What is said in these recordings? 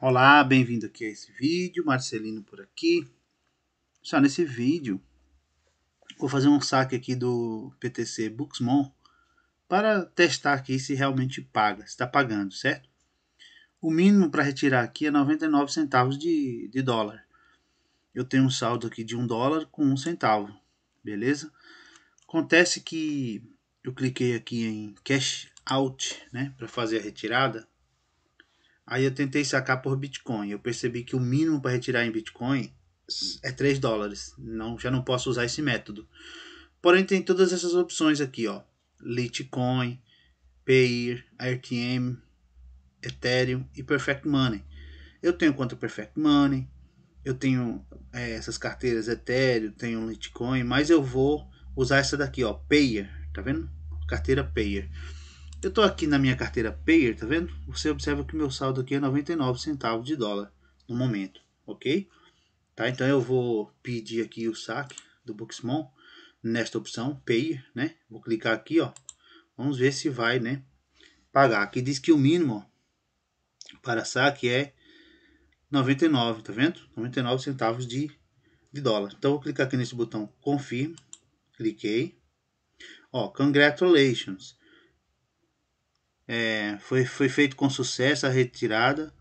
Olá, bem-vindo aqui a esse vídeo, Marcelino por aqui. Só nesse vídeo, vou fazer um saque aqui do PTC Buxmon para testar aqui se realmente paga, está pagando, certo? O mínimo para retirar aqui é 99 centavos de, de dólar. Eu tenho um saldo aqui de um dólar com um centavo, beleza? Acontece que eu cliquei aqui em Cash Out, né, para fazer a retirada Aí eu tentei sacar por Bitcoin. Eu percebi que o mínimo para retirar em Bitcoin é 3 dólares. Não, já não posso usar esse método. Porém, tem todas essas opções aqui, ó. Litecoin, Payer, RTM, Ethereum e Perfect Money. Eu tenho conta Perfect Money, eu tenho é, essas carteiras Ethereum, tenho Litecoin, mas eu vou usar essa daqui, ó, Payer, tá vendo? Carteira Payer. Eu estou aqui na minha carteira Payer, tá vendo? Você observa que o meu saldo aqui é 99 centavos de dólar no momento, ok? Tá, então eu vou pedir aqui o saque do Buxmon nesta opção Payer, né? Vou clicar aqui, ó. Vamos ver se vai, né? Pagar. Aqui diz que o mínimo para saque é 99, tá vendo? 99 centavos de, de dólar. Então vou clicar aqui nesse botão Confirm. Cliquei. Ó, congratulations é, foi, foi feito com sucesso a retirada.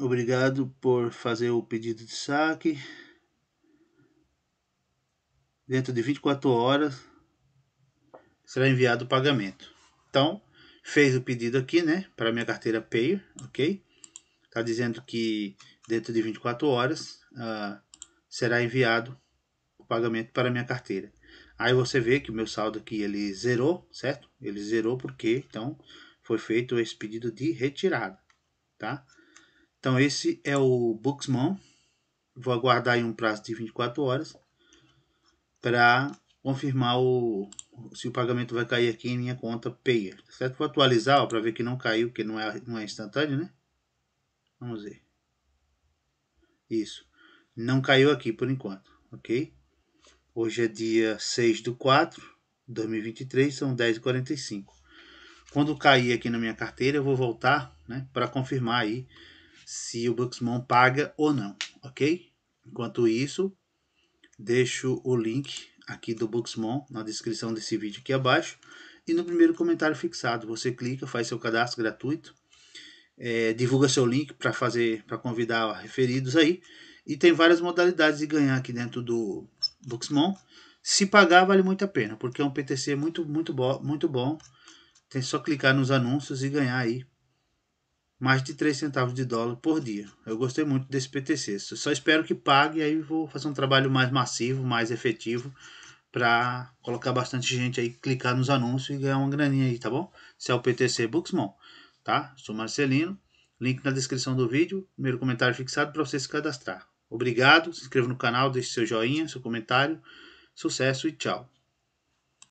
Obrigado por fazer o pedido de saque. Dentro de 24 horas será enviado o pagamento. Então, fez o pedido aqui, né, para minha carteira Payer, OK? Está dizendo que dentro de 24 horas uh, será enviado o pagamento para minha carteira. Aí você vê que o meu saldo aqui ele zerou, certo? Ele zerou porque então foi feito esse pedido de retirada, tá? Então esse é o Booksmon. Vou aguardar em um prazo de 24 horas para confirmar o, se o pagamento vai cair aqui em minha conta Payer, tá certo? Vou atualizar para ver que não caiu, que não é, não é instantâneo, né? Vamos ver. Isso. Não caiu aqui por enquanto, ok? Hoje é dia 6 do 4 de 2023, são 10h45. Quando cair aqui na minha carteira, eu vou voltar né, para confirmar aí se o Buxmon paga ou não, ok? Enquanto isso, deixo o link aqui do Buxmon na descrição desse vídeo aqui abaixo e no primeiro comentário fixado. Você clica, faz seu cadastro gratuito, é, divulga seu link para fazer para convidar referidos aí. E tem várias modalidades de ganhar aqui dentro do, Buxmon. Se pagar, vale muito a pena, porque é um PTC muito, muito, bo muito bom. Tem só clicar nos anúncios e ganhar aí mais de 3 centavos de dólar por dia. Eu gostei muito desse PTC. Só espero que pague, aí vou fazer um trabalho mais massivo, mais efetivo, para colocar bastante gente aí, clicar nos anúncios e ganhar uma graninha aí, tá bom? Se é o PTC Buxmon, tá? Sou Marcelino, link na descrição do vídeo, primeiro comentário fixado para você se cadastrar. Obrigado, se inscreva no canal, deixe seu joinha, seu comentário. Sucesso e tchau.